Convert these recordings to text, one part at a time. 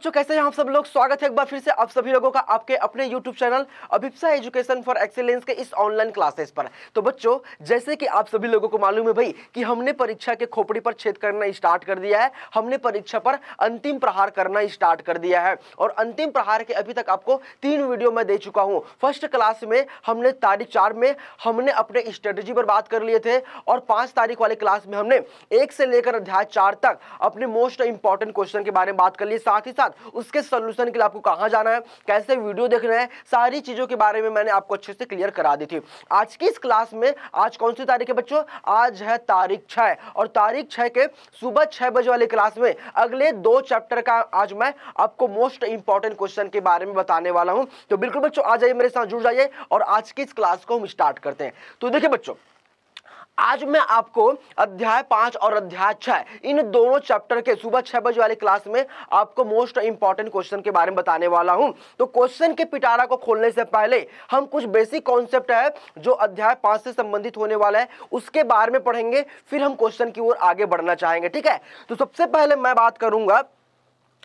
बच्चों कैसे हैं हम सब लोग स्वागत है एक बार फिर से आप सभी लोगों का आपके अपने YouTube channel Abhipsa education for excellence के इस ऑनलाइन क्लासेस पर तो बच्चों जैसे कि आप सभी लोगों को मालूम है भाई कि हमने परीक्षा के खोपड़ी पर छेद करना स्टार्ट कर दिया है हमने परीक्षा पर अंतिम प्रहार करना स्टार्ट कर दिया है और अंतिम प्रहार के अभी तक आपको तीन वीडियो मैं दे चुका हूँ फर्स्ट क्लास में हमने तारीख चार में हमने अपने स्ट्रेटेजी पर बात कर लिए थे और पाँच तारीख वाले क्लास में हमने एक से लेकर अध्याय चार तक अपने मोस्ट इंपॉर्टेंट क्वेश्चन के बारे में बात कर लिए साथ ही साथ बाद उसके सोल्यूशन के लिए आपको कहाँ जाना है कैसे वीडियो देखना है सारी चीज़ों के बारे में मैंने आपको अच्छे से क्लियर करा दी थी आज की इस क्लास में आज कौन सी तारीख है बच्चों आज है तारीख छः और तारीख छः के सुबह छः बजे वाली क्लास में अगले दो चैप्टर का आज मैं आपको मोस्ट इंपॉर्टेंट क्वेश्चन के बारे में बताने वाला हूँ तो बिल्कुल बच्चों आ जाइए मेरे साथ जुड़ जाइए और आज की इस क्लास को हम स्टार्ट करते हैं तो देखिए बच्चों आज मैं आपको अध्याय पांच और अध्याय छह इन दोनों चैप्टर के सुबह छह बजे वाले क्लास में आपको मोस्ट इंपॉर्टेंट क्वेश्चन के बारे में बताने वाला हूं तो क्वेश्चन के पिटारा को खोलने से पहले हम कुछ बेसिक कॉन्सेप्ट है जो अध्याय पांच से संबंधित होने वाला है उसके बारे में पढ़ेंगे फिर हम क्वेश्चन की ओर आगे बढ़ना चाहेंगे ठीक है तो सबसे पहले मैं बात करूंगा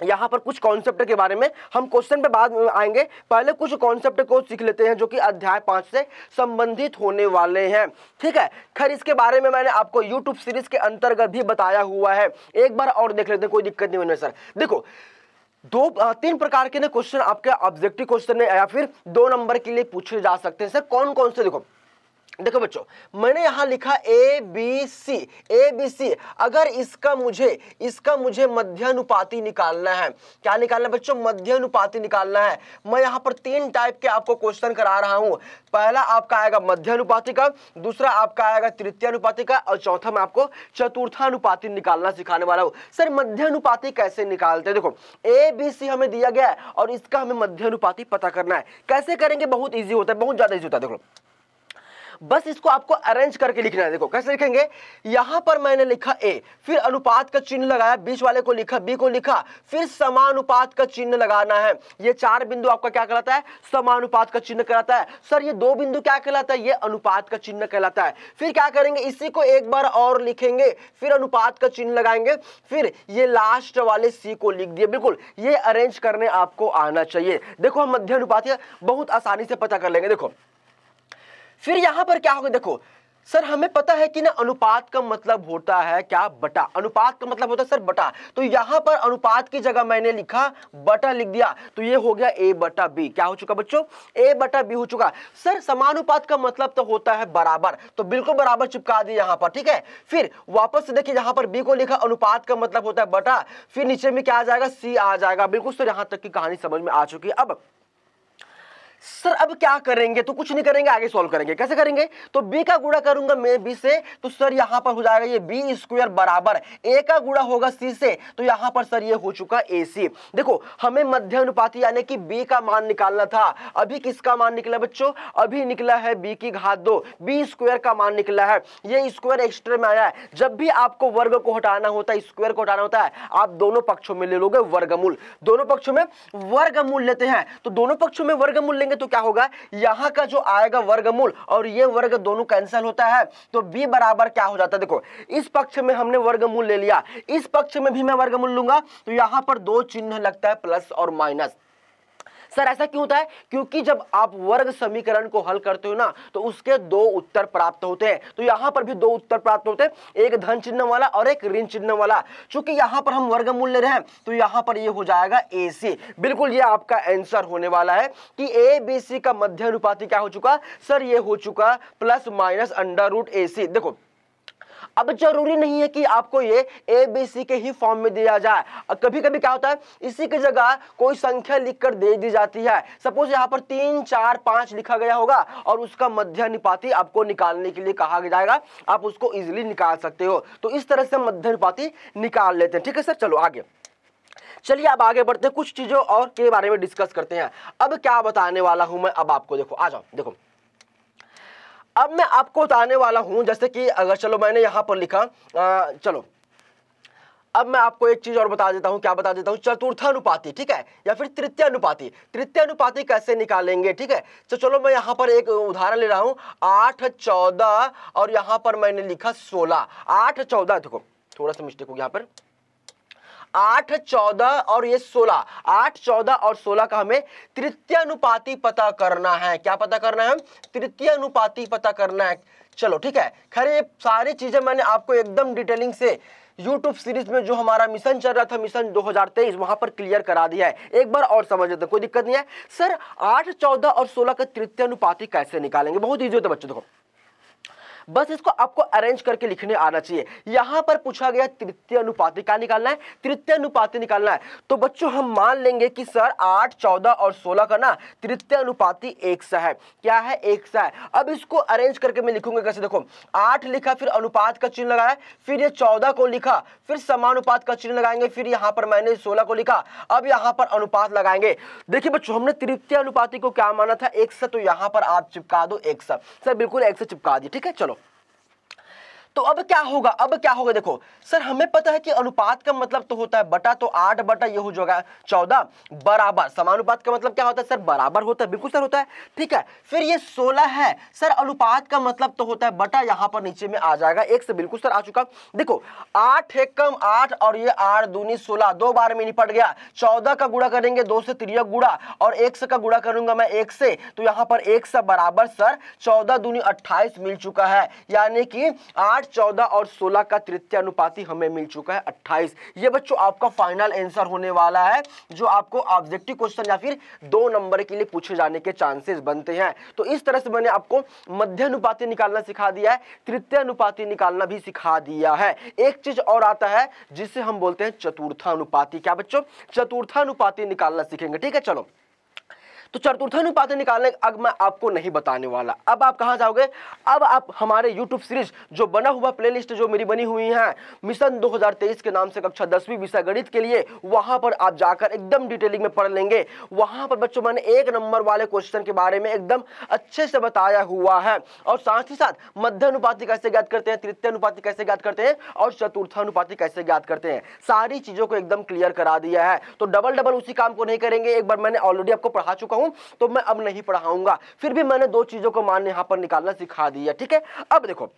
यहाँ पर कुछ कॉन्सेप्ट के बारे में हम क्वेश्चन पे बाद में आएंगे पहले कुछ कॉन्सेप्ट को सीख लेते हैं जो कि अध्याय पांच से संबंधित होने वाले हैं ठीक है खैर इसके बारे में मैंने आपको यूट्यूब सीरीज के अंतर्गत भी बताया हुआ है एक बार और देख लेते हैं कोई दिक्कत नहीं होने सर देखो दो तीन प्रकार के क्वेश्चन आपके ऑब्जेक्टिव क्वेश्चन या फिर दो नंबर के लिए पूछे जा सकते हैं सर कौन कौन से देखो देखो बच्चों मैंने यहाँ लिखा A B C A B C अगर इसका मुझे इसका मुझे मध्यानुपाती निकालना है क्या निकालना है बच्चों मध्यानुपाती निकालना है मैं यहाँ पर तीन टाइप के आपको क्वेश्चन करा रहा हूं पहला आपका आएगा मध्यानुपाती का दूसरा आपका आएगा तृतीयानुपाती का और चौथा मैं आपको चतुर्थानुपाती निकालना सिखाने वाला हूँ सर अनुपाति कैसे निकालते हैं देखो ए बी सी हमें दिया गया है और इसका हमें अनुपाति पता करना है कैसे करेंगे बहुत ईजी होता है बहुत ज़्यादा ईजी होता है देखो बस इसको आपको अरेंज करके लिखना है देखो कैसे लिखेंगे यहां पर मैंने लिखा ए फिर अनुपात का चिन्ह लगाया बीच वाले को लिखा बी को लिखा फिर समानुपात का चिन्ह लगाना है ये चार बिंदु आपका क्या कहलाता है समानुपात का चिन्ह कहलाता है सर ये दो बिंदु क्या कहलाता है ये अनुपात का चिन्ह कहलाता है फिर क्या करेंगे इसी को एक बार और लिखेंगे फिर अनुपात का चिन्ह लगाएंगे फिर ये लास्ट वाले सी को लिख दिए बिल्कुल ये अरेंज करने आपको आना चाहिए देखो हम मध्य अनुपात बहुत आसानी से पता कर लेंगे देखो फिर यहां पर क्या होगा देखो सर हमें पता है कि ना अनुपात का मतलब होता है क्या बटा अनुपात का मतलब होता है सर बटा तो यहां पर अनुपात की जगह मैंने लिखा बटा लिख दिया तो ये हो गया ए बटा बी क्या हो चुका बच्चों ए बटा बी हो चुका सर समानुपात का मतलब तो होता है बराबर तो बिल्कुल बराबर चिपका दिए यहां पर ठीक है फिर वापस देखिए यहां पर बी को लिखा अनुपात का मतलब होता है बटा फिर नीचे में क्या आ जाएगा सी आ जाएगा बिल्कुल सर यहाँ तक की कहानी समझ में आ चुकी है अब सर अब क्या करेंगे तो कुछ नहीं करेंगे आगे सॉल्व करेंगे कैसे करेंगे तो बी का गुड़ा करूंगा मैं बी से तो सर यहां पर हो जाएगा ये बी स्क्वायर बराबर ए का गुड़ा होगा सी से तो यहां पर सर ये हो चुका ए सी देखो हमें मध्य अनुपाति यानी कि बी का मान निकालना था अभी किसका मान निकला बच्चों अभी निकला है बी की घात दो बी स्क्वायर का मान निकला है ये स्क्वायर एक्स्ट्रा में आया है जब भी आपको वर्ग को हटाना होता है स्क्वायर को हटाना होता है आप दोनों पक्षों में ले लोगे वर्गमूल दोनों पक्षों में वर्गमूल लेते हैं तो दोनों पक्षों में वर्गमूल लेंगे करेंगे तो क्या होगा यहाँ का जो आएगा वर्गमूल और ये वर्ग दोनों कैंसिल होता है तो बी बराबर क्या हो जाता है देखो इस पक्ष में हमने वर्गमूल ले लिया इस पक्ष में भी मैं वर्गमूल लूंगा तो यहां पर दो चिन्ह लगता है प्लस और माइनस सर ऐसा क्यों होता है क्योंकि जब आप वर्ग समीकरण को हल करते हो ना तो उसके दो उत्तर प्राप्त होते हैं तो यहां पर भी दो उत्तर प्राप्त होते हैं एक धन चिन्ह वाला और एक ऋण चिन्ह वाला चूंकि यहां पर हम वर्ग मूल्य रहे तो यहां पर यह हो जाएगा ए सी बिल्कुल यह आपका एंसर होने वाला है कि ए बी सी का मध्य अनुपाति क्या हो चुका सर यह हो चुका plus minus under root A C देखो अब जरूरी नहीं है कि आपको ये ए बी सी के ही फॉर्म में दिया जाए कभी कभी क्या होता है इसी की जगह कोई संख्या लिखकर दे दी जाती है सपोज यहाँ पर तीन चार पाँच लिखा गया होगा और उसका निपाती आपको निकालने के लिए कहा जाएगा आप उसको इजिली निकाल सकते हो तो इस तरह से निपाती निकाल लेते हैं ठीक है सर चलो आगे चलिए अब आगे बढ़ते हैं कुछ चीज़ों और के बारे में डिस्कस करते हैं अब क्या बताने वाला हूं मैं अब आपको देखो आ जाओ देखो अब मैं आपको बताने वाला हूं जैसे कि अगर चलो मैंने यहां पर लिखा आ, चलो अब मैं आपको एक चीज और बता देता हूं क्या बता देता चतुर्थ चतुर्थानुपाती ठीक है या फिर तृतीयानुपाती तृतीयानुपाती कैसे निकालेंगे ठीक है तो चलो मैं यहां पर एक उदाहरण ले रहा हूं आठ चौदह और यहां पर मैंने लिखा सोलह आठ चौदह देखो थोड़ा सा मिस्टेक हो गया यहां पर आठ चौदह और ये सोलह आठ चौदह और सोलह का हमें तृतीय अनुपाति पता करना है क्या पता करना है तृतीय अनुपाति पता करना है चलो ठीक है खैर ये सारी चीजें मैंने आपको एकदम डिटेलिंग से यूट्यूब सीरीज में जो हमारा मिशन चल रहा था मिशन 2023 वहां पर क्लियर करा दिया है एक बार और समझ लेते कोई दिक्कत नहीं है सर आठ चौदह और सोलह का तृतीय अनुपाति कैसे निकालेंगे बहुत ईजी होता है बच्चों देखो बस इसको आपको अरेंज करके लिखने आना चाहिए यहां पर पूछा गया तृतीय अनुपाति क्या निकालना है तृतीय अनुपाति निकालना है तो बच्चों हम मान लेंगे कि सर आठ चौदह और सोलह का ना तृतीय अनुपाति एक सा है क्या है एक सा है अब इसको अरेंज करके मैं लिखूंगा कैसे देखो आठ लिखा फिर अनुपात का चिन्ह लगाया फिर ये चौदह को लिखा फिर समानुपात का चिन्ह लगाएंगे फिर यहाँ पर मैंने सोलह को लिखा अब यहाँ पर अनुपात लगाएंगे देखिए बच्चों हमने तृतीय अनुपाति को क्या माना था एक सा तो यहाँ पर आप चिपका दो एक सा सर बिल्कुल एक से चिपका दिए ठीक है चलो तो अब क्या होगा अब क्या होगा देखो सर हमें पता है कि अनुपात का मतलब तो होता है बटा तो आठ बटा ये हो जाएगा चौदह बराबर समानुपात का मतलब क्या होता है सर बराबर होता है बिल्कुल सर होता है ठीक है फिर ये सोलह है सर अनुपात का मतलब तो होता है बटा यहां पर नीचे में आ जाएगा एक से बिल्कुल सर आ चुका देखो आठ एक कम आठ और ये आठ दूनी सोलह दो बार में निपट गया चौदह का गुड़ा करेंगे दो से त्रिया गुड़ा और एक से का गुड़ा करूंगा मैं एक से तो यहां पर एक से बराबर सर चौदह दूनी अट्ठाईस मिल चुका है यानी कि आठ आठ चौदह और सोलह का तृतीय अनुपाति हमें मिल चुका है अट्ठाईस ये बच्चों आपका फाइनल आंसर होने वाला है जो आपको ऑब्जेक्टिव क्वेश्चन या फिर दो नंबर के लिए पूछे जाने के चांसेस बनते हैं तो इस तरह से मैंने आपको मध्य अनुपाति निकालना सिखा दिया है तृतीय अनुपाति निकालना भी सिखा दिया है एक चीज और आता है जिसे हम बोलते हैं चतुर्थ अनुपाति क्या बच्चों चतुर्थ अनुपाति निकालना सीखेंगे ठीक है चलो तो अनुपात निकालने अब मैं आपको नहीं बताने वाला अब आप कहाँ जाओगे अब आप हमारे यूट्यूब सीरीज जो बना हुआ प्लेलिस्ट जो मेरी बनी हुई है मिशन 2023 के नाम से कक्षा दसवीं विषय गणित के लिए वहां पर आप जाकर एकदम डिटेलिंग में पढ़ लेंगे वहां पर बच्चों मैंने एक नंबर वाले क्वेश्चन के बारे में एकदम अच्छे से बताया हुआ है और साथ ही साथ मध्य अनुपाति कैसे ज्ञात करते हैं तृतीय अनुपाति कैसे ज्ञात करते हैं और चतुर्थ अनुपाति कैसे ज्ञात करते हैं सारी चीजों को एकदम क्लियर करा दिया है तो डबल डबल उसी काम को नहीं करेंगे एक बार मैंने ऑलरेडी आपको पढ़ा चुका हूं हूं तो मैं अब नहीं पढ़ाऊंगा फिर भी मैंने दो चीज़ों को मान यहां पर निकालना सिखा दिया ठीक है अब देखो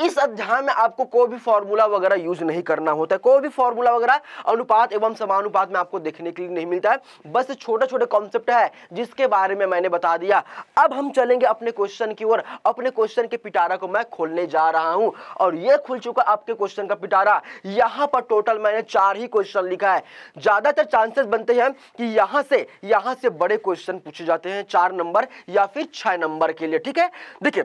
इस अध्याय में आपको कोई भी फॉर्मूला वगैरह यूज नहीं करना होता है कोई भी फॉर्मूला वगैरह अनुपात एवं समानुपात में आपको देखने के लिए नहीं मिलता है बस छोटे छोटे कॉन्सेप्ट है जिसके बारे में मैंने बता दिया अब हम चलेंगे अपने क्वेश्चन की ओर अपने क्वेश्चन के पिटारा को मैं खोलने जा रहा हूं और यह खुल चुका आपके क्वेश्चन का पिटारा यहां पर टोटल मैंने चार ही क्वेश्चन लिखा है ज्यादातर चांसेस बनते हैं कि यहां से यहां से बड़े क्वेश्चन पूछे जाते हैं चार नंबर या फिर छह नंबर के लिए ठीक है देखिए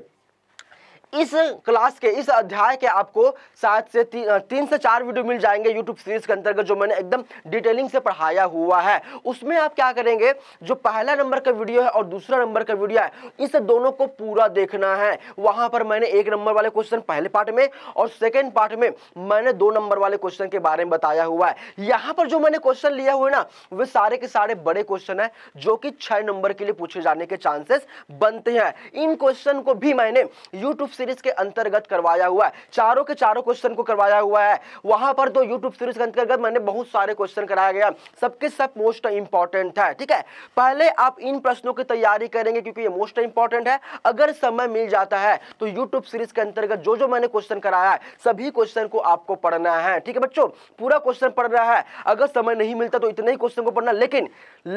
इस क्लास के इस अध्याय के आपको सात से ती, तीन से चार वीडियो मिल जाएंगे यूट्यूब सीरीज के अंतर्गत जो मैंने एकदम डिटेलिंग से पढ़ाया हुआ है उसमें आप क्या करेंगे जो पहला नंबर का वीडियो है और दूसरा नंबर का वीडियो है इस दोनों को पूरा देखना है वहां पर मैंने एक नंबर वाले क्वेश्चन पहले पार्ट में और सेकेंड पार्ट में मैंने दो नंबर वाले क्वेश्चन के बारे में बताया हुआ है यहाँ पर जो मैंने क्वेश्चन लिया हुआ ना वे सारे के सारे बड़े क्वेश्चन है जो कि छह नंबर के लिए पूछे जाने के चांसेस बनते हैं इन क्वेश्चन को भी मैंने यूट्यूब सीरीज के अंतर्गत करवाया हुआ है चारों के चारों क्वेश्चन को करवाया हुआ है वहां पर दो यूट्यूब सीरीज के अंतर्गत मैंने बहुत सारे क्वेश्चन कराया गया सबके सब मोस्ट इंपॉर्टेंट है ठीक है पहले आप इन प्रश्नों की तैयारी करेंगे क्योंकि ये मोस्ट इंपॉर्टेंट है अगर समय मिल जाता है तो यूट्यूब सीरीज के अंतर्गत जो जो मैंने क्वेश्चन कराया है सभी क्वेश्चन को आपको पढ़ना है ठीक है बच्चों पूरा क्वेश्चन पढ़ना है अगर समय नहीं मिलता तो इतने ही क्वेश्चन को पढ़ना लेकिन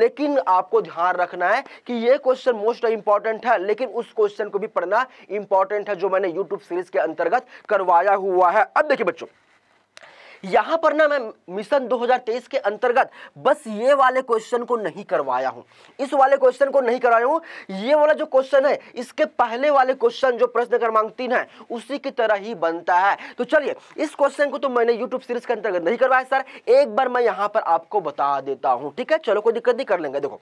लेकिन आपको ध्यान रखना है कि ये क्वेश्चन मोस्ट इंपॉर्टेंट है लेकिन उस क्वेश्चन को भी पढ़ना इंपॉर्टेंट है जो मैंने यूट्यूब सीरीज के अंतर्गत करवाया हुआ है अब देखिए बच्चों यहां पर ना मैं मिशन 2023 के अंतर्गत बस ये वाले क्वेश्चन को नहीं करवाया हूं इस वाले क्वेश्चन को नहीं करवाया हूं ये वाला जो क्वेश्चन है इसके पहले वाले क्वेश्चन जो प्रश्न क्रमांक तीन है उसी की तरह ही बनता है तो चलिए इस क्वेश्चन को तो मैंने यूट्यूब सीरीज के अंतर्गत नहीं करवाया सर एक बार मैं यहां पर आपको बता देता हूं ठीक है चलो कोई दिक्कत नहीं कर लेंगे देखो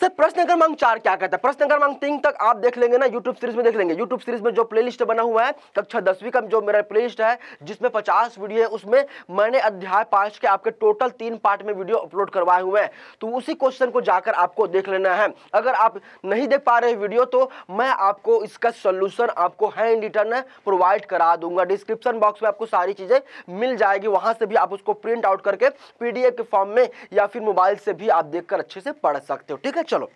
सर प्रश्न क्रमांक चार क्या कहता है प्रश्न क्रमांक तीन तक आप देख लेंगे ना यूट्यूब सीरीज में देख लेंगे यूट्यूब सीरीज में जो प्लेलिस्ट बना हुआ है कक्षा दसवीं का जो मेरा प्लेलिस्ट है जिसमें पचास वीडियो है उसमें मैंने अध्याय पांच के आपके टोटल तीन पार्ट में वीडियो अपलोड करवाए हुए हैं तो उसी क्वेश्चन को जाकर आपको देख लेना है अगर आप नहीं देख पा रहे वीडियो तो मैं आपको इसका सोल्यूशन आपको हैंड रिटर्न प्रोवाइड करा दूंगा डिस्क्रिप्शन बॉक्स में आपको सारी चीज़ें मिल जाएगी वहां से भी आप उसको प्रिंट आउट करके पीडीएफ के फॉर्म में या फिर मोबाइल से भी आप देखकर अच्छे से पढ़ सकते हो ठीक है चलो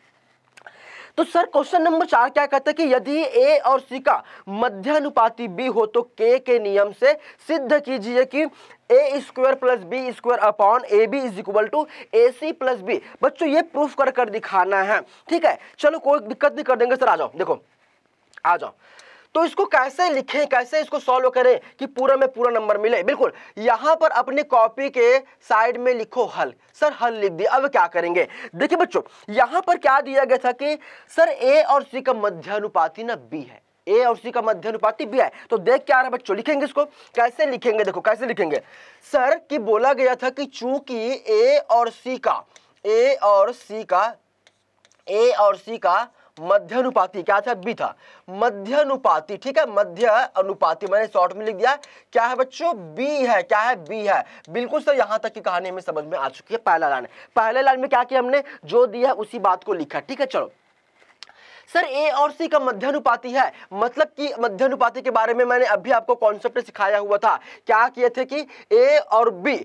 तो सर क्वेश्चन नंबर चार क्या कहते हैं कि यदि ए और सी का मध्य अनुपाति बी हो तो के के नियम से सिद्ध कीजिए कि A square plus B square upon A B is equal to A C plus B बच्चों ये प्रूफ कर कर दिखाना है ठीक है चलो कोई दिक्कत नहीं कर देंगे सर आ जाओ देखो आ जाओ तो इसको कैसे लिखें कैसे इसको सॉल्व करें कि पूरा में पूरा नंबर मिले बिल्कुल यहां पर अपनी कॉपी के साइड में लिखो हल सर हल लिख दिया अब क्या करेंगे देखिए बच्चों यहां पर क्या दिया गया था कि सर ए और सी का मध्य अनुपाति ना बी है ए और सी का मध्य अनुपाति बी है तो देख क्या रहा है बच्चों लिखेंगे इसको कैसे लिखेंगे देखो कैसे लिखेंगे सर कि बोला गया था कि चूंकि ए और सी का ए और सी का ए और सी का मध्यानुपाती क्या था बी था मध्यानुपाती ठीक है मध्य अनुपाती मैंने शॉर्ट में लिख दिया क्या है बच्चों बी है क्या है बी है बिल्कुल सर यहां तक की कहानी हमें समझ में आ चुकी है पहला लाइन पहले लाइन में क्या किया हमने जो दिया है उसी बात को लिखा ठीक है चलो सर ए और सी का मध्यानुपाती है मतलब कि मध्यानुपाती के बारे में मैंने अभी आपको कॉन्सेप्ट सिखाया हुआ था क्या किए थे कि ए और बी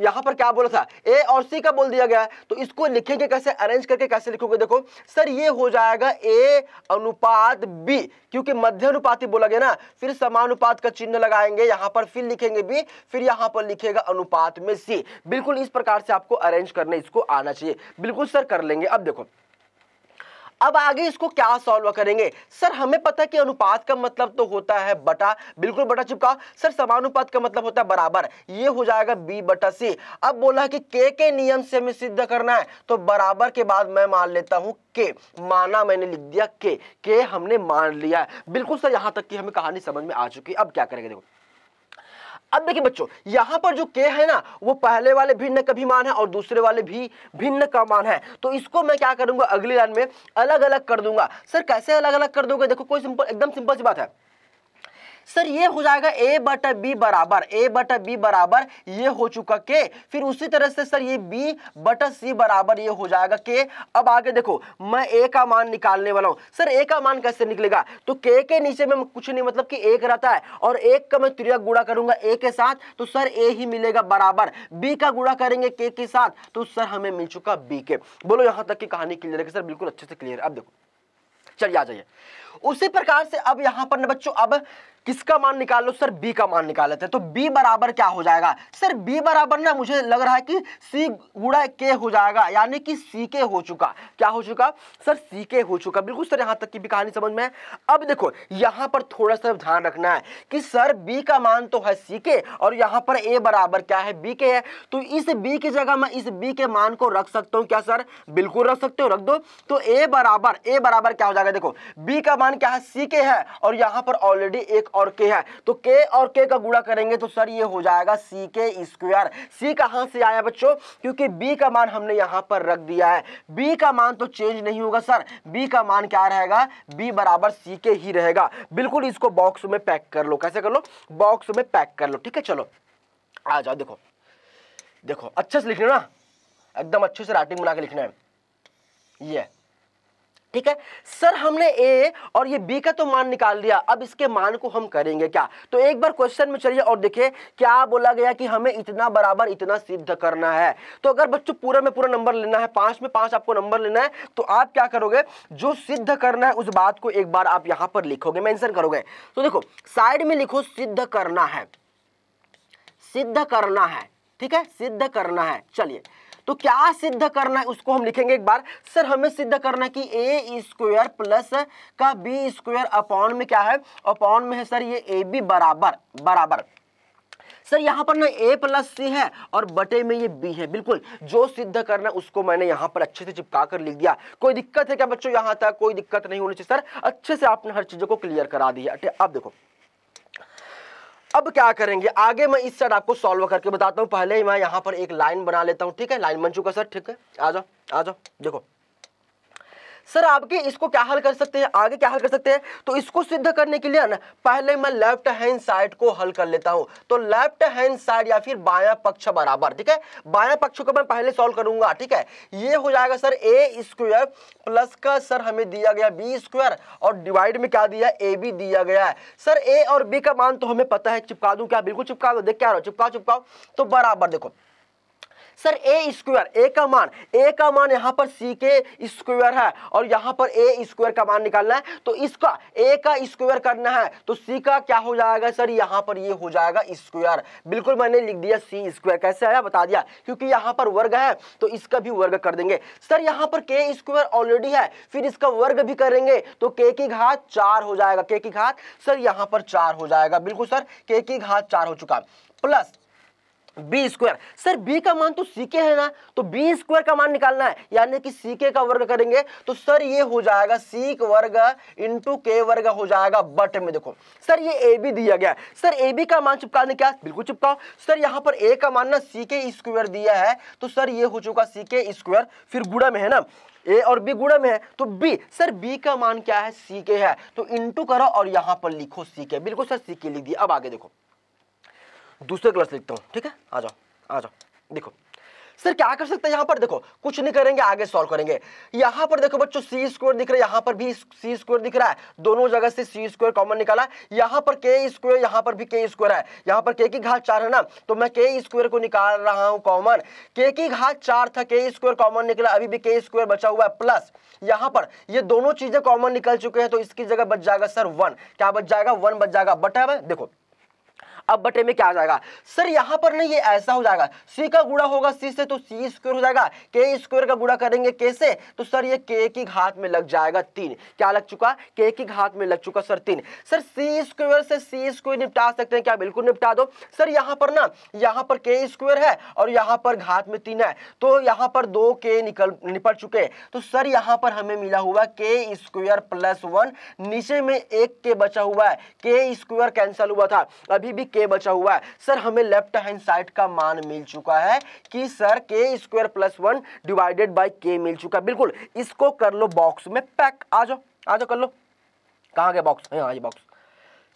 यहां पर क्या बोला था ए और सी का बोल दिया गया तो इसको लिखेंगे कैसे अरेंज करके कैसे लिखोगे देखो सर ये हो जाएगा ए अनुपात बी क्योंकि मध्य ही बोला गया ना फिर समानुपात का चिन्ह लगाएंगे यहां पर फिर लिखेंगे बी फिर यहां पर लिखेगा अनुपात में सी बिल्कुल इस प्रकार से आपको अरेंज करने इसको आना चाहिए बिल्कुल सर कर लेंगे अब देखो अब आगे इसको क्या सॉल्व करेंगे सर हमें पता कि अनुपात का मतलब तो होता है बटा बिल्कुल बटा चुपका सर समानुपात का मतलब होता है बराबर ये हो जाएगा बी बटा सी अब बोला है कि के के नियम से हमें सिद्ध करना है तो बराबर के बाद मैं मान लेता हूं के माना मैंने लिख दिया के के हमने मान लिया बिल्कुल सर यहां तक की हमें कहानी समझ में आ चुकी अब क्या करेंगे देखो अब देखिए बच्चों यहाँ पर जो के है ना वो पहले वाले भिन्न का भी मान है और दूसरे वाले भी भिन्न का मान है तो इसको मैं क्या करूंगा अगली लाइन में अलग अलग कर दूंगा सर कैसे अलग अलग कर दूंगा देखो कोई सिंपल एकदम सिंपल सी बात है सर ये हो जाएगा ए बट बी बराबर ए बट बी बराबर ये हो चुका के फिर उसी तरह से सर ये बी बट सी बराबर ये हो जाएगा के अब आगे देखो मैं ए का मान निकालने वाला हूं सर ए का मान कैसे निकलेगा तो के के नीचे में कुछ नहीं मतलब कि एक रहता है और एक का मैं त्रिया गुड़ा करूंगा ए के साथ तो सर ए ही मिलेगा बराबर बी का गुड़ा करेंगे के के साथ तो सर हमें मिल चुका बी के बोलो यहां तक की कहानी क्लियर है सर बिल्कुल अच्छे से क्लियर अब देखो चलिए आ जाइए उसी प्रकार से अब यहां पर बच्चों अब किसका मान निकाल लो सर बी का मान निकाल लेते हैं तो बी बराबर क्या हो जाएगा सर बी बराबर ना मुझे लग रहा है कि सी गुड़ा के हो जाएगा यानी कि सी के हो चुका क्या हो चुका सर सी के हो चुका बिल्कुल सर यहां तक की भी कहानी समझ में अब देखो यहां पर थोड़ा सा ध्यान रखना है कि सर बी का मान तो है सी के और यहां पर ए बराबर क्या है बी के है तो इस बी की जगह मैं इस बी के मान को रख सकता हूँ क्या सर बिल्कुल रख सकते हो रख दो तो ए बराबर ए बराबर क्या हो जाएगा देखो बी का मान मान क्या है सी के है और यहाँ पर ऑलरेडी एक और के है तो के और के का गुणा करेंगे तो सर ये हो जाएगा सी के स्क्वायर सी कहाँ से आया बच्चों क्योंकि बी का मान हमने यहाँ पर रख दिया है बी का मान तो चेंज नहीं होगा सर बी का मान क्या रहेगा बी बराबर सी के ही रहेगा बिल्कुल इसको बॉक्स में पैक कर लो कैसे कर लो बॉक्स में पैक कर लो ठीक है चलो आ जाओ देखो देखो अच्छे से लिखना एकदम अच्छे से राइटिंग बना के लिखना है ये yeah. ठीक है सर हमने ए और ये बी का तो मान निकाल दिया अब इसके मान को हम करेंगे क्या तो एक बार क्वेश्चन में चलिए और देखिए क्या बोला गया कि हमें इतना बराबर इतना सिद्ध करना है तो अगर बच्चों पूरा में पूरा नंबर लेना है पांच में पांच आपको नंबर लेना है तो आप क्या करोगे जो सिद्ध करना है उस बात को एक बार आप यहां पर लिखोगे मैंसन करोगे तो देखो साइड में लिखो सिद्ध करना है सिद्ध करना है ठीक है सिद्ध करना है चलिए तो क्या सिद्ध करना है उसको हम लिखेंगे एक बार सर हमें सिद्ध करना कि ए स्क्वेयर प्लस का बी स्क्वेयर अपॉन में क्या है अपॉन में है सर ये ए बी बराबर बराबर सर यहाँ पर ना ए प्लस सी है और बटे में ये बी है बिल्कुल जो सिद्ध करना उसको मैंने यहाँ पर अच्छे से चिपका कर लिख दिया कोई दिक्कत है क्या बच्चों यहाँ तक कोई दिक्कत नहीं होनी चाहिए सर अच्छे से आपने हर चीज़ों को क्लियर करा दिया अब देखो अब क्या करेंगे आगे मैं इस साइड आपको सॉल्व करके बताता हूँ पहले ही मैं यहाँ पर एक लाइन बना लेता हूँ ठीक है लाइन बन चुका सर ठीक है आ जाओ आ जाओ देखो सर आपके इसको क्या हल कर सकते हैं आगे क्या हल कर सकते हैं तो इसको सिद्ध करने के लिए ना पहले मैं लेफ्ट हैंड साइड को हल कर लेता हूं तो लेफ्ट हैंड साइड या फिर बाया पक्ष बराबर ठीक है बाया पक्ष को मैं पहले सॉल्व करूंगा ठीक है ये हो जाएगा सर ए स्क्वायर प्लस का सर हमें दिया गया बी स्क्वायर और डिवाइड में क्या दिया ए बी दिया गया है सर ए और बी का मान तो हमें पता है चिपका दू क्या बिल्कुल चिपका दो देख क्या चिपका चिपकाओ तो बराबर देखो सर ए स्क्वायर ए का मान ए का मान यहाँ पर सी के स्क्वायर है और यहाँ पर ए स्क्वायर का मान निकालना है तो इसका ए का स्क्वायर करना है तो सी का क्या हो जाएगा सर यहाँ पर ये हो जाएगा स्क्वायर बिल्कुल मैंने लिख दिया सी स्क्वायर कैसे आया बता दिया क्योंकि यहाँ पर वर्ग है तो इसका भी वर्ग कर देंगे सर यहाँ पर के स्क्वायर ऑलरेडी है फिर इसका वर्ग भी करेंगे तो के की घात चार हो जाएगा के की घात सर यहाँ पर चार हो जाएगा बिल्कुल सर के की घात चार हो चुका plus B square sir B का मान तो सी के है ना तो बी स्क्वायर का मान निकालना है यानी कि सी के का वर्ग करेंगे तो सर ये हो जाएगा सी वर्ग इंटू के वर्ग हो जाएगा बट में देखो सर ये ए बी दिया गया सर ए बी का मान चिपकाने क्या बिल्कुल चिपकाओ सर यहाँ पर ए का मान ना सी के स्क्वायर दिया है तो सर ये हो चुका सी के स्क्वायर फिर गुड़ा में है ना ए और बी गुणा में है तो बी सर बी का मान क्या है सी के है तो इंटू करो और यहाँ पर लिखो सी के बिल्कुल सर सी के लिख दिया अब आगे देखो दूसरे कलर से लिखता हूँ ठीक है आ जाओ आ जाओ देखो सर क्या कर सकते हैं यहाँ पर देखो कुछ नहीं करेंगे आगे सॉल्व करेंगे यहाँ पर देखो बच्चों सी स्क्वायर दिख रहा है यहाँ पर भी सी स्क्वायर दिख रहा है दोनों जगह से सी स्क्वायर कॉमन निकाला यहाँ पर के स्क्वायर यहाँ पर भी के स्क्वायर है यहाँ पर के की घात चार है ना तो मैं के स्क्वायर को निकाल रहा हूँ कॉमन के की घात चार था के स्क्वायर कॉमन निकला अभी भी के स्क्वायर बचा हुआ है प्लस यहाँ पर ये दोनों चीजें कॉमन निकल चुके हैं तो इसकी जगह बच जाएगा सर वन क्या बच जाएगा वन बच जाएगा बट है देखो अब बटे में क्या आ जाएगा सर यहाँ पर नहीं ये ऐसा हो जाएगा सी का गुड़ा होगा सी से तो सी स्क्वायर हो जाएगा के स्क्वायर का गुड़ा करेंगे के से तो सर ये के की घात में लग जाएगा तीन क्या लग चुका के की घात में लग चुका सर तीन सर सी स्क्वायर से सी स्क्वायर निपटा सकते हैं क्या बिल्कुल निपटा दो सर यहाँ पर ना यहाँ पर के स्क्वायर है और यहाँ पर घात में तीन है तो यहाँ पर दो के निकल निपट चुके तो सर यहाँ पर हमें मिला हुआ के स्क्वायर प्लस वन नीचे में एक के बचा हुआ है के स्क्वायर कैंसिल हुआ था अभी भी के के बचा हुआ है सर हमें लेफ्ट हैंड साइड का मान मिल चुका है कि sir K square plus one divided by K मिल चुका है बिल्कुल इसको कर लो बॉक्स में पैक आ जाओ आ जाओ कर लो कहाँ गया बॉक्स हाँ ये बॉक्स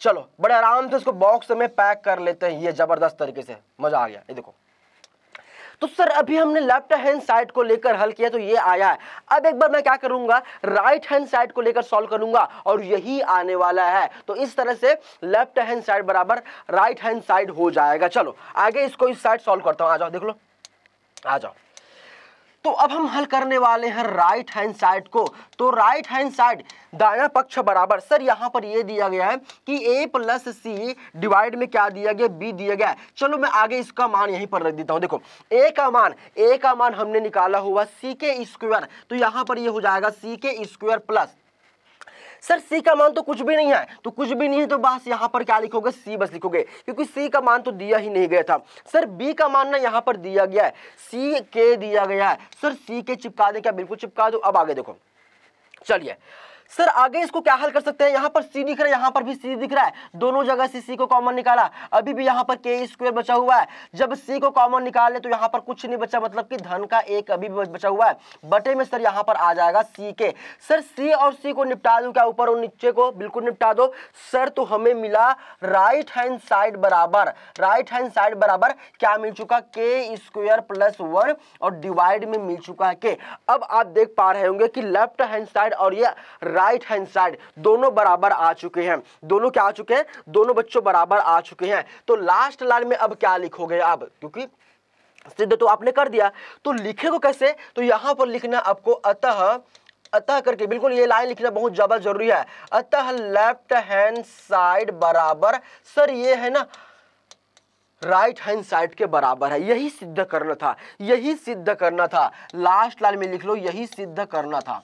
चलो बड़े आराम से इसको बॉक्स में पैक कर लेते हैं ये जबरदस्त तरीके से मजा आ गया ये देखो तो सर अभी हमने लेफ्ट हैंड साइड को लेकर हल किया तो ये आया है अब एक बार मैं क्या करूंगा राइट हैंड साइड को लेकर सॉल्व करूंगा और यही आने वाला है तो इस तरह से लेफ्ट हैंड साइड बराबर राइट हैंड साइड हो जाएगा चलो आगे इसको इस साइड सॉल्व करता हूं आ जाओ देख लो आ जाओ तो अब हम हल करने वाले हैं राइट हैंड साइड को तो राइट हैंड साइड दाया पक्ष बराबर सर यहां पर ये दिया गया है कि ए प्लस सी डिवाइड में क्या दिया गया बी दिया गया है चलो मैं आगे इसका मान यहीं पर रख देता हूं देखो ए का मान ए का मान हमने निकाला हुआ सी के स्क्वायर तो यहां पर ये यह हो जाएगा सी के स्क्वायर प्लस सर सी का मान तो कुछ भी नहीं है तो कुछ भी नहीं है तो बस यहाँ पर क्या लिखोगे सी बस लिखोगे क्योंकि सी का मान तो दिया ही नहीं गया था सर बी का मान ना यहाँ पर दिया गया है सी के दिया गया है सर सी के चिपका दे क्या बिल्कुल चिपका दो अब आगे देखो चलिए सर आगे इसको क्या हल कर सकते हैं यहाँ पर सी दिख रहा है यहाँ पर भी सी दिख रहा है दोनों जगह से सी को कॉमन निकाला अभी भी यहाँ पर के स्क्वेयर बचा हुआ है जब सी को कॉमन निकाले तो यहाँ पर कुछ नहीं बचा मतलब कि धन का एक अभी भी बचा हुआ है बटे में सर यहाँ पर आ जाएगा सी के सर सी और सी को निपटा दो क्या ऊपर और नीचे को बिल्कुल निपटा दो सर तो हमें मिला राइट हैंड साइड बराबर राइट हैंड साइड बराबर क्या मिल चुका के स्क्वेयर प्लस वन और डिवाइड में मिल चुका है के अब आप देख पा रहे होंगे कि लेफ्ट हैंड साइड और ये राइट हैंड साइड दोनों बराबर आ चुके हैं दोनों क्या आ चुके हैं दोनों बच्चों बराबर आ चुके हैं तो लास्ट लाइन में अब क्या लिखोगे अब क्योंकि सिद्ध तो आपने कर दिया तो लिखे को कैसे तो यहां पर लिखना आपको अतः अतः करके बिल्कुल ये लाइन लिखना बहुत ज्यादा जरूरी है अतः लेफ्ट हैंड साइड बराबर सर ये है ना राइट हैंड साइड के बराबर है यही सिद्ध करना था यही सिद्ध करना था लास्ट लाइन में लिख लो यही सिद्ध करना था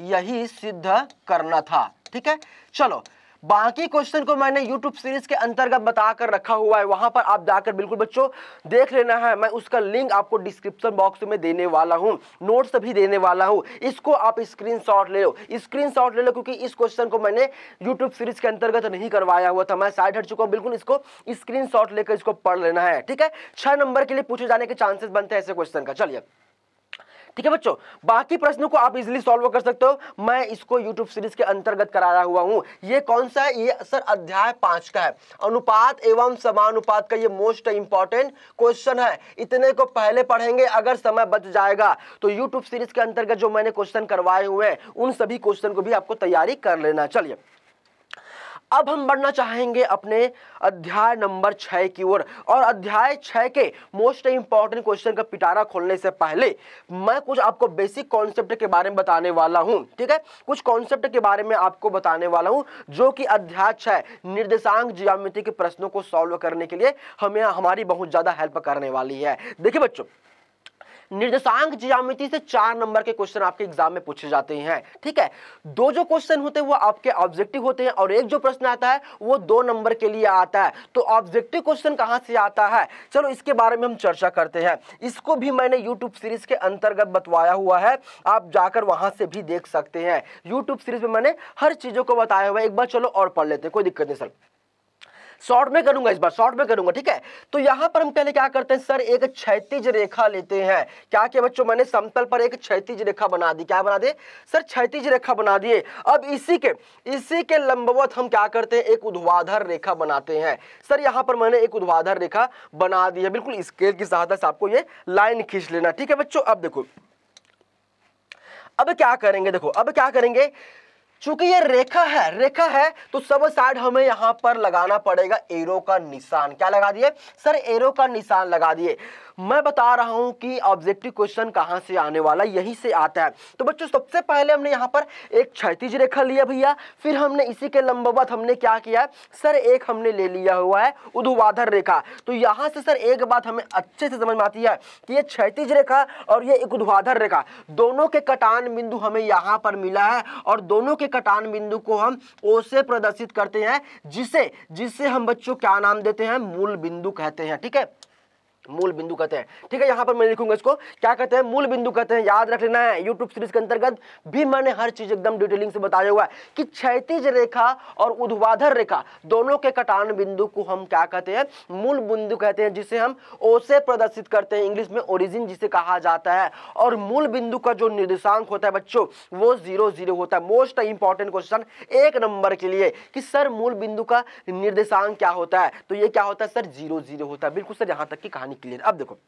यही सिद्ध करना था ठीक है चलो बाकी क्वेश्चन को मैंने यूट्यूब सीरीज के अंतर्गत बताकर रखा हुआ है वहां पर आप जाकर बिल्कुल बच्चों देख लेना है मैं उसका लिंक आपको डिस्क्रिप्शन बॉक्स में देने वाला हूं नोट्स भी देने वाला हूं इसको आप स्क्रीनशॉट ले लो स्क्रीनशॉट ले लो क्योंकि इस क्वेश्चन को मैंने यूट्यूब सीरीज के अंतर्गत नहीं करवाया हुआ था मैं साइड हट चुका हूँ बिल्कुल इसको स्क्रीन लेकर इसको पढ़ लेना है ठीक है छह नंबर के लिए पूछे जाने के चांसेस बनते हैं ऐसे क्वेश्चन का चलिए ठीक है बच्चों बाकी प्रश्नों को आप इजिली सॉल्व कर सकते हो मैं इसको यूट्यूब सीरीज के अंतर्गत कराया हुआ हूं ये कौन सा है ये सर अध्याय पांच का है अनुपात एवं समानुपात का ये मोस्ट इंपॉर्टेंट क्वेश्चन है इतने को पहले पढ़ेंगे अगर समय बच जाएगा तो यूट्यूब सीरीज के अंतर्गत जो मैंने क्वेश्चन करवाए हुए हैं उन सभी क्वेश्चन को भी आपको तैयारी कर लेना चलिए अब हम बढ़ना चाहेंगे अपने अध्याय नंबर छः की ओर और, और अध्याय छः के मोस्ट इंपॉर्टेंट क्वेश्चन का पिटारा खोलने से पहले मैं कुछ आपको बेसिक कॉन्सेप्ट के बारे में बताने वाला हूँ ठीक है कुछ कॉन्सेप्ट के बारे में आपको बताने वाला हूँ जो कि अध्याय छः निर्देशांक ज्यामिति के प्रश्नों को सॉल्व करने के लिए हमें हमारी बहुत ज़्यादा हेल्प करने वाली है देखिए बच्चों निर्देशांक ज्यामिति से चार नंबर के क्वेश्चन आपके एग्जाम में पूछे जाते हैं ठीक है दो जो क्वेश्चन होते हैं वो आपके ऑब्जेक्टिव होते हैं और एक जो प्रश्न आता है वो दो नंबर के लिए आता है तो ऑब्जेक्टिव क्वेश्चन कहाँ से आता है चलो इसके बारे में हम चर्चा करते हैं इसको भी मैंने यूट्यूब सीरीज के अंतर्गत बतवाया हुआ है आप जाकर वहां से भी देख सकते हैं यूट्यूब सीरीज में मैंने हर चीजों को बताया हुआ है एक बार चलो और पढ़ लेते हैं कोई दिक्कत नहीं सर शॉर्ट में करूंगा इस बार शॉर्ट में करूंगा ठीक है तो यहां पर हम पहले क्या करते हैं सर एक क्षैतिज रेखा लेते हैं क्या किया बच्चों मैंने समतल पर एक क्षैतिज रेखा बना दी क्या बना दे सर क्षैतिज रेखा बना दिए अब इसी के इसी के लंबवत हम क्या करते हैं एक उद्वाधर रेखा बनाते हैं सर यहां पर मैंने एक उद्वाधर रेखा बना दी है बिल्कुल स्केल की सहायता से आपको ये लाइन खींच लेना ठीक है बच्चों अब देखो अब क्या करेंगे देखो अब क्या करेंगे चूंकि ये रेखा है रेखा है तो सब साइड हमें यहां पर लगाना पड़ेगा एरो का निशान क्या लगा दिए सर एरो का निशान लगा दिए मैं बता रहा हूं कि ऑब्जेक्टिव क्वेश्चन कहां से आने वाला यही से आता है तो बच्चों सबसे पहले हमने यहाँ पर एक क्षतिज रेखा लिया भैया फिर हमने इसी के लंबवत हमने क्या किया सर एक हमने ले लिया हुआ है उधुवाधर रेखा तो यहाँ से सर एक बात हमें अच्छे से समझ में आती है कि ये क्षतिज रेखा और ये एक उधुवाधर रेखा दोनों के कटान बिंदु हमें यहाँ पर मिला है और दोनों के कटान बिंदु को हम ओ से प्रदर्शित करते हैं जिसे जिसे हम बच्चों क्या नाम देते हैं मूल बिंदु कहते हैं ठीक है मूल बिंदु कहते हैं ठीक है यहाँ पर मैं लिखूंगा इसको क्या कहते हैं मूल बिंदु कहते हैं याद रख लेना है यूट्यूब सीरीज के अंतर्गत भी मैंने हर चीज एकदम डिटेलिंग से बताया हुआ है कि क्षैतिज रेखा और उधवाधर रेखा दोनों के कटान बिंदु को हम क्या कहते हैं मूल बिंदु कहते हैं जिसे हम ओ से प्रदर्शित करते हैं इंग्लिश में ओरिजिन जिसे कहा जाता है और मूल बिंदु का जो निर्देशांक होता है बच्चों वो जीरो जीरो होता है मोस्ट इंपॉर्टेंट क्वेश्चन एक नंबर के लिए कि सर मूल बिंदु का निर्देशांक क्या होता है तो ये क्या होता है सर जीरो जीरो होता है बिल्कुल सर यहाँ तक की कहानी क्लियर अब देखो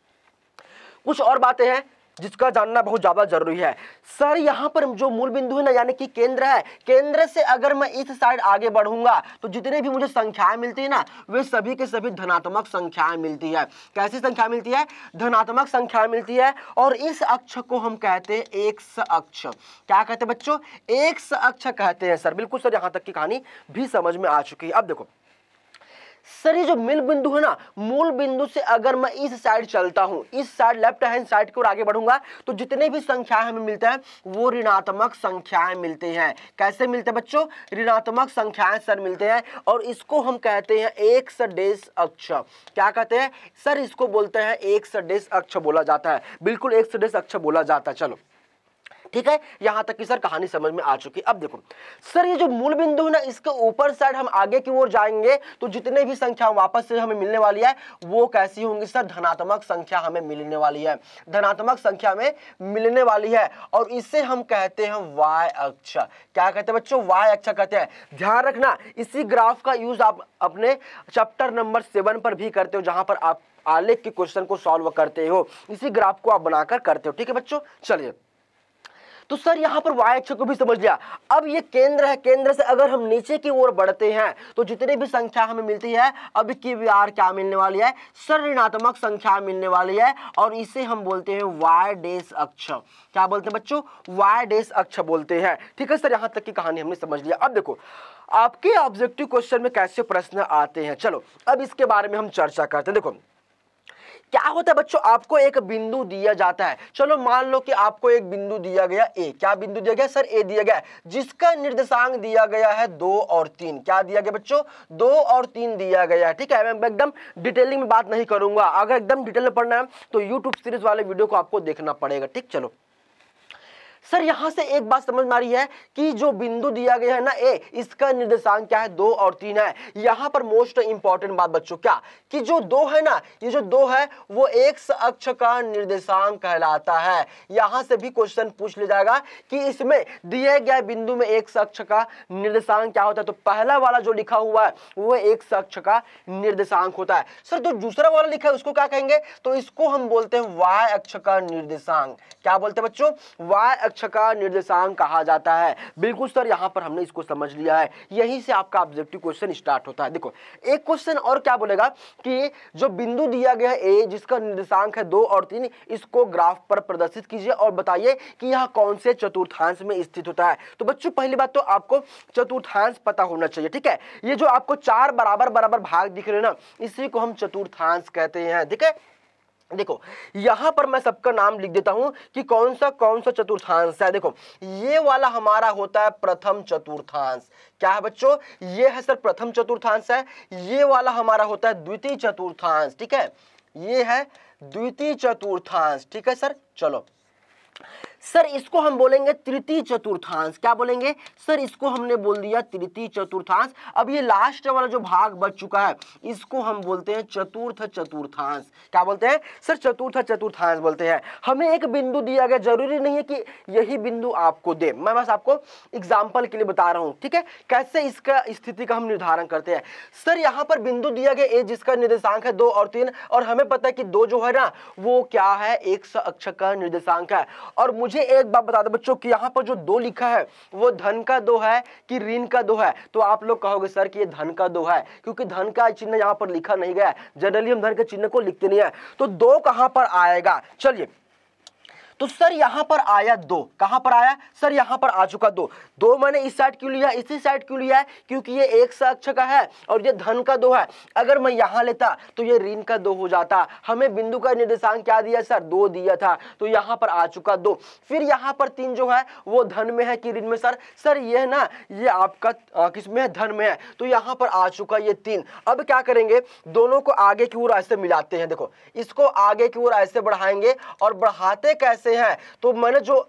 कुछ और बातें हैं जिसका जानना बहुत ज़्यादा जरूरी है सर यहाँ पर जो मूल बिंदु है ना यानी कि केंद्र है केंद्र से अगर मैं इस साइड आगे बढ़ूंगा तो जितने भी मुझे संख्याएं मिलती है ना वे सभी के सभी धनात्मक संख्याएं मिलती है कैसी संख्या मिलती है धनात्मक संख्या मिलती है और इस अक्ष को हम कहते हैं एक अक्ष क्या कहते हैं बच्चों एक अक्ष कहते हैं सर बिल्कुल सर यहाँ तक की कहानी भी समझ में आ चुकी है अब देखो सर ये जो मिल बिंदु है ना मूल बिंदु से अगर मैं इस साइड चलता हूं इस साइड लेफ्ट हैंड साइड की ओर आगे बढ़ूंगा तो जितने भी संख्याएं हमें मिलते हैं वो ऋणात्मक संख्याएं मिलते हैं कैसे मिलते हैं बच्चों ऋणात्मक संख्याएं सर मिलते हैं और इसको हम कहते हैं एक सडेश अक्ष क्या कहते हैं सर इसको बोलते हैं एक सडेश अक्ष बोला जाता है बिल्कुल एक सदेश अक्ष बोला जाता है चलो ठीक है यहाँ तक की सर कहानी समझ में आ चुकी अब देखो सर ये जो मूल बिंदु है ना इसके ऊपर साइड हम आगे की ओर जाएंगे तो जितने भी संख्या वापस से हमें मिलने वाली है वो कैसी होंगी सर धनात्मक संख्या हमें मिलने वाली है धनात्मक संख्या में मिलने वाली है और इसे हम कहते हैं वाय अक्षा क्या कहते हैं बच्चों वाय अक्षा कहते हैं ध्यान रखना इसी ग्राफ का यूज आप अपने चैप्टर नंबर सेवन पर भी करते हो जहां पर आप आलेख के क्वेश्चन को सॉल्व करते हो इसी ग्राफ को आप बनाकर करते हो ठीक है बच्चों चलिए तो सर यहाँ पर वाई अक्ष को भी समझ लिया अब ये केंद्र है केंद्र से अगर हम नीचे की ओर बढ़ते हैं तो जितनी भी संख्या हमें मिलती है अब की वी आर क्या मिलने वाली है सर ऋणात्मक संख्या मिलने वाली है और इसे हम बोलते हैं वाई डेस अक्ष क्या बोलते हैं बच्चों वाई डेस अक्ष बोलते हैं ठीक है सर यहाँ तक की कहानी हमने समझ लिया अब देखो आपके ऑब्जेक्टिव क्वेश्चन में कैसे प्रश्न आते हैं चलो अब इसके बारे में हम चर्चा करते हैं देखो क्या होता है बच्चों आपको एक बिंदु दिया जाता है चलो मान लो कि आपको एक बिंदु दिया गया ए क्या बिंदु दिया गया सर ए दिया गया जिसका निर्देशांक दिया गया है दो और तीन क्या दिया गया बच्चों दो और तीन दिया गया है ठीक है मैं एकदम डिटेलिंग में बात नहीं करूंगा अगर एकदम डिटेल में पढ़ना है तो यूट्यूब सीरीज वाले वीडियो को आपको देखना पड़ेगा ठीक चलो सर यहां से एक बात समझ में आ रही है कि जो बिंदु दिया गया है ना ए इसका निर्देशांक क्या है दो और तीन है यहां पर मोस्ट इंपॉर्टेंट बात बच्चों क्या कि जो दो है ना ये जो दो है वो एक अक्ष का निर्देशांक कहलाता है यहां से भी क्वेश्चन पूछ ले जाएगा कि इसमें दिए गए बिंदु में एक अक्ष का निर्देशांक क्या होता है तो पहला वाला जो लिखा हुआ है वो एक अक्ष का निर्देशांक होता है सर जो तो दूसरा वाला लिखा है उसको क्या कहेंगे तो इसको हम बोलते हैं वाय अक्ष का निर्देशांक क्या बोलते हैं बच्चों वाय अक्ष का निर्देशांक कहा जाता है बिल्कुल सर यहाँ पर हमने इसको समझ लिया है यहीं से आपका ऑब्जेक्टिव क्वेश्चन स्टार्ट होता है देखो एक क्वेश्चन और क्या बोलेगा कि जो बिंदु दिया गया है ए जिसका निर्देशांक है दो और तीन इसको ग्राफ पर प्रदर्शित कीजिए और बताइए कि यह कौन से चतुर्थांश में स्थित होता है तो बच्चों पहली बात तो आपको चतुर्थांश पता होना चाहिए ठीक है ये जो आपको चार बराबर बराबर भाग दिख रहे ना इसी को हम चतुर्थांश कहते हैं ठीक है देखो यहां पर मैं सबका नाम लिख देता हूं कि कौन सा कौन सा चतुर्थांश है देखो ये वाला हमारा होता है प्रथम चतुर्थांश क्या है बच्चों ये है सर प्रथम चतुर्थांश है ये वाला हमारा होता है द्वितीय चतुर्थांश ठीक है ये है द्वितीय चतुर्थांश ठीक है सर चलो सर इसको हम बोलेंगे तृतीय चतुर्थांश क्या बोलेंगे सर इसको हमने बोल दिया तृतीय चतुर्थांश अब ये लास्ट वाला जो भाग बच चुका है इसको हम बोलते हैं चतुर्थ चतुर्थांश क्या बोलते हैं सर चतुर्थ चतुर्थांश बोलते हैं हमें एक बिंदु दिया गया जरूरी नहीं है कि यही बिंदु आपको दे मैं बस आपको एग्जाम्पल के लिए बता रहा हूँ ठीक है कैसे इसका स्थिति का हम निर्धारण करते हैं सर यहाँ पर बिंदु दिया गया ए जिसका निर्देशांक है दो और तीन और हमें पता है कि दो जो है ना वो क्या है एक सौ अक्षर का निर्देशांक है और मुझे मुझे एक बात बता दो बच्चों कि यहाँ पर जो दो लिखा है वो धन का दो है कि ऋण का दो है तो आप लोग कहोगे सर कि ये धन का दो है क्योंकि धन का चिन्ह यहाँ पर लिखा नहीं गया जनरली हम धन के चिन्ह को लिखते नहीं है तो दो कहाँ पर आएगा चलिए तो सर यहां पर आया दो कहां पर आया सर यहां पर आ चुका दो दो मैंने इस साइड क्यों लिया इसी साइड क्यों लिया है क्योंकि ये एक अक्ष का है और ये धन का दो है अगर मैं यहां लेता तो ये ऋण का दो हो जाता हमें बिंदु का निर्देशांक क्या दिया सर दो दिया था तो यहां पर आ चुका दो फिर यहां पर तीन जो है वो धन में है कि ऋण में सर सर ये ना ये आपका किसमें है धन में है तो यहां पर आ चुका ये तीन अब क्या करेंगे दोनों को आगे की ओर ऐसे मिलाते हैं देखो इसको आगे की ओर ऐसे बढ़ाएंगे और बढ़ाते कैसे से हैं तो मैंने जो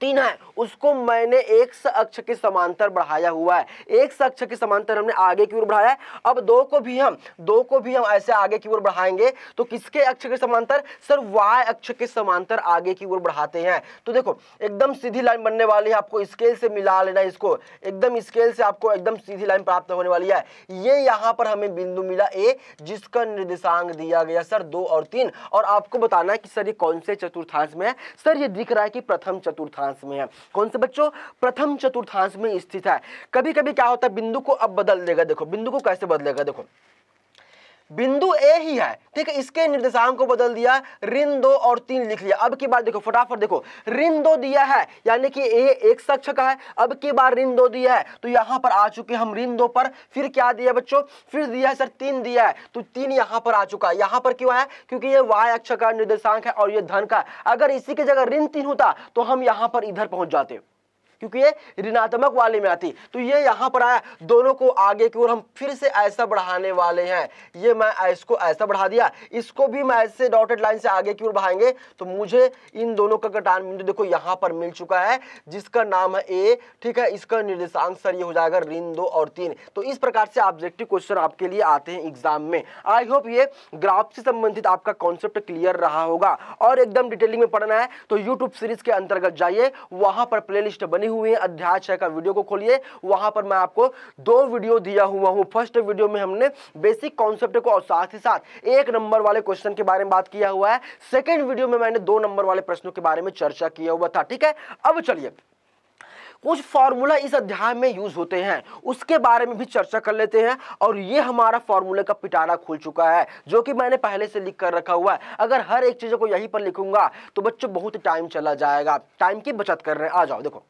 तीन है उसको मैंने एक अक्ष के समांतर बढ़ाया हुआ है एक अक्ष के समांतर हमने आगे की ओर बढ़ाया है अब दो को भी हम दो को भी हम ऐसे आगे की ओर बढ़ाएंगे तो किसके अक्ष के समांतर सर वाय अक्ष के समांतर आगे की ओर बढ़ाते हैं तो देखो एकदम सीधी लाइन बनने वाली है आपको स्केल से मिला लेना इसको एकदम स्केल से आपको एकदम सीधी लाइन प्राप्त होने वाली है ये यहाँ पर हमें बिंदु मिला ए जिसका निर्देशांक दिया गया सर दो और तीन और आपको बताना है कि सर ये कौन से चतुर्थांश में है सर ये दिख रहा है कि प्रथम चतुर्थ चतुर्थांश में है कौन से बच्चों प्रथम चतुर्थांश में स्थित है कभी कभी क्या होता है बिंदु को अब बदल देगा देखो बिंदु को कैसे बदलेगा देखो बिंदु ए ही है ठीक है इसके निर्देशांक को बदल दिया ऋण दो और तीन लिख लिया अब की बार देखो फटाफट देखो ऋण दो दिया है यानी कि ए एक सक्ष का है अब की बार ऋण दो दिया है तो यहां पर आ चुके हम ऋण दो पर फिर क्या दिया बच्चों फिर दिया है सर तीन दिया है तो तीन यहां पर आ चुका है यहां पर क्यों है क्योंकि ये वाय अक्ष का निर्देशांक है और ये धन का अगर इसी की जगह ऋण तीन होता तो हम यहां पर इधर पहुंच जाते क्योंकि ये ऋणात्मक वाले में आती तो ये यहाँ पर आया दोनों को आगे की ओर हम फिर से ऐसा बढ़ाने वाले हैं ये मैं इसको ऐसा बढ़ा दिया इसको भी मैं ऐसे डॉटेड लाइन से आगे की ओर बढ़ाएंगे तो मुझे इन दोनों का कटान बिंदु देखो यहाँ पर मिल चुका है जिसका नाम है ए ठीक है इसका निर्देशांक सर ये हो जाएगा ऋण दो और तीन तो इस प्रकार से ऑब्जेक्टिव क्वेश्चन आपके लिए आते हैं एग्जाम में आई होप ये ग्राफ से संबंधित आपका कॉन्सेप्ट क्लियर रहा होगा और एकदम डिटेलिंग में पढ़ना है तो यूट्यूब सीरीज के अंतर्गत जाइए वहां पर प्ले बनी बने हुए हैं अध्याय छह का वीडियो को खोलिए वहां पर मैं आपको दो वीडियो दिया हुआ हूँ फर्स्ट वीडियो में हमने बेसिक कॉन्सेप्ट को और साथ ही साथ एक नंबर वाले क्वेश्चन के बारे में बात किया हुआ है सेकेंड वीडियो में मैंने दो नंबर वाले प्रश्नों के बारे में चर्चा किया हुआ था ठीक है अब चलिए कुछ फॉर्मूला इस अध्याय में यूज होते हैं उसके बारे में भी चर्चा कर लेते हैं और ये हमारा फार्मूले का पिटारा खुल चुका है जो कि मैंने पहले से लिख कर रखा हुआ है अगर हर एक चीज को यहीं पर लिखूंगा तो बच्चों बहुत टाइम चला जाएगा टाइम की बचत कर रहे हैं आ जाओ देखो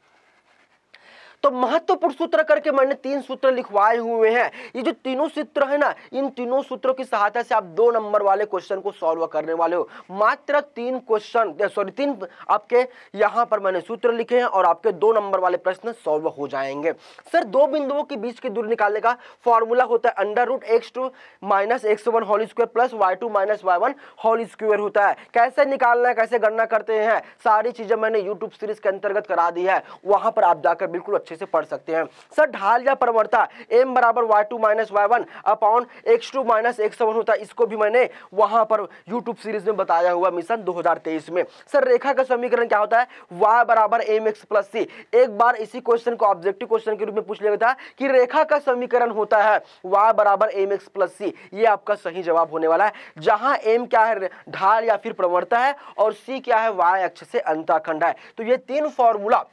तो महत्वपूर्ण सूत्र करके मैंने तीन सूत्र लिखवाए हुए हैं ये जो तीनों सूत्र है ना इन तीनों सूत्रों की सहायता से आप दो नंबर वाले क्वेश्चन को सॉल्व करने वाले हो मात्र तीन क्वेश्चन सॉरी तीन आपके यहां पर मैंने सूत्र लिखे हैं और आपके दो नंबर वाले प्रश्न सॉल्व हो जाएंगे सर दो बिंदुओं के बीच की दूरी निकालने का फॉर्मूला होता है under root X two minus X one whole square plus Y two minus Y one whole square होता है कैसे निकालना है कैसे गणना करते हैं सारी चीजें मैंने यूट्यूब सीरीज के अंतर्गत करा दी है वहां पर आप जाकर बिल्कुल अच्छे से पढ़ सकते हैं सर ढाल या प्रवणता एम बराबर Y two minus Y one upon X two minus X one होता है इसको भी मैंने वहां पर यूट्यूब सीरीज में बताया हुआ मिशन 2023 में सर रेखा का समीकरण क्या होता है वाई बराबर एम एक्स प्लस सी एक बार इसी क्वेश्चन को ऑब्जेक्टिव क्वेश्चन के रूप में पूछ लिया था कि रेखा का समीकरण होता है वाई बराबर एम एक्स प्लस सी ये आपका सही जवाब होने वाला है जहां एम क्या है ढाल या फिर प्रवणता है और सी क्या है वाई अक्ष से अंताखंड है तो ये तीन फॉर्मूला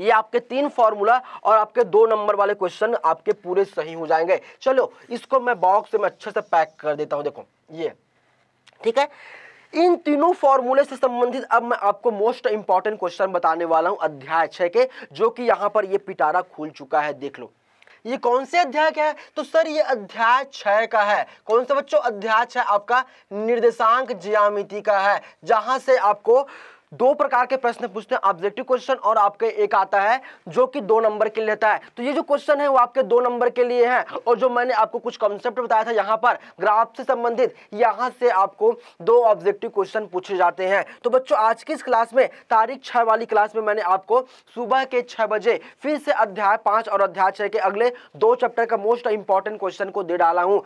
ये आपके तीन फॉर्मूला और आपके दो नंबर वाले क्वेश्चन आपके पूरे सही हो जाएंगे चलो इसको मैं बॉक्स में अच्छे से पैक कर देता हूँ देखो ये ठीक है इन तीनों फॉर्मूले से संबंधित अब मैं आपको मोस्ट इंपॉर्टेंट क्वेश्चन बताने वाला हूं अध्याय छः के जो कि यहाँ पर ये पिटारा खुल चुका है देख लो ये कौन से अध्याय का है तो सर ये अध्याय छः का है कौन सा बच्चों अध्याय छः आपका निर्देशांक ज्यामिति का है जहां से आपको दो प्रकार के प्रश्न पूछते हैं ऑब्जेक्टिव क्वेश्चन और आपके एक आता है जो कि दो नंबर के लिए रहता है तो ये जो क्वेश्चन है वो आपके दो नंबर के लिए है और जो मैंने आपको कुछ कॉन्सेप्ट बताया था यहाँ पर ग्राफ से संबंधित यहाँ से आपको दो ऑब्जेक्टिव क्वेश्चन पूछे जाते हैं तो बच्चों आज की इस क्लास में तारीख छः वाली क्लास में मैंने आपको सुबह के छः बजे फिर से अध्याय पाँच और अध्याय छः के अगले दो चैप्टर का मोस्ट इंपॉर्टेंट क्वेश्चन को दे डाला हूँ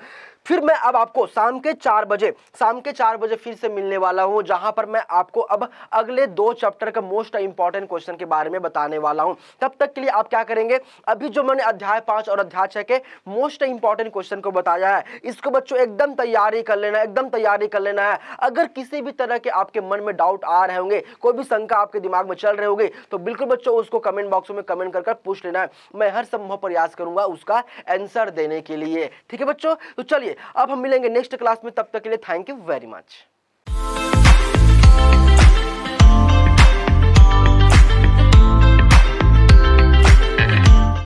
फिर मैं अब आपको शाम के चार बजे शाम के चार बजे फिर से मिलने वाला हूँ जहाँ पर मैं आपको अब अगले दो चैप्टर का मोस्ट इंपॉर्टेंट क्वेश्चन के बारे में बताने वाला हूँ तब तक के लिए आप क्या करेंगे अभी जो मैंने अध्याय पाँच और अध्याय छः के मोस्ट इंपॉर्टेंट क्वेश्चन को बताया है इसको बच्चों एकदम तैयारी कर लेना है एकदम तैयारी कर लेना है अगर किसी भी तरह के आपके मन में डाउट आ रहे होंगे कोई भी शंका आपके दिमाग में चल रहे होगी तो बिल्कुल बच्चों उसको कमेंट बॉक्स में कमेंट कर पूछ लेना है मैं हर संभव प्रयास करूंगा उसका आंसर देने के लिए ठीक है बच्चों तो चलिए अब हम मिलेंगे नेक्स्ट क्लास में तब तक के लिए थैंक यू वेरी मच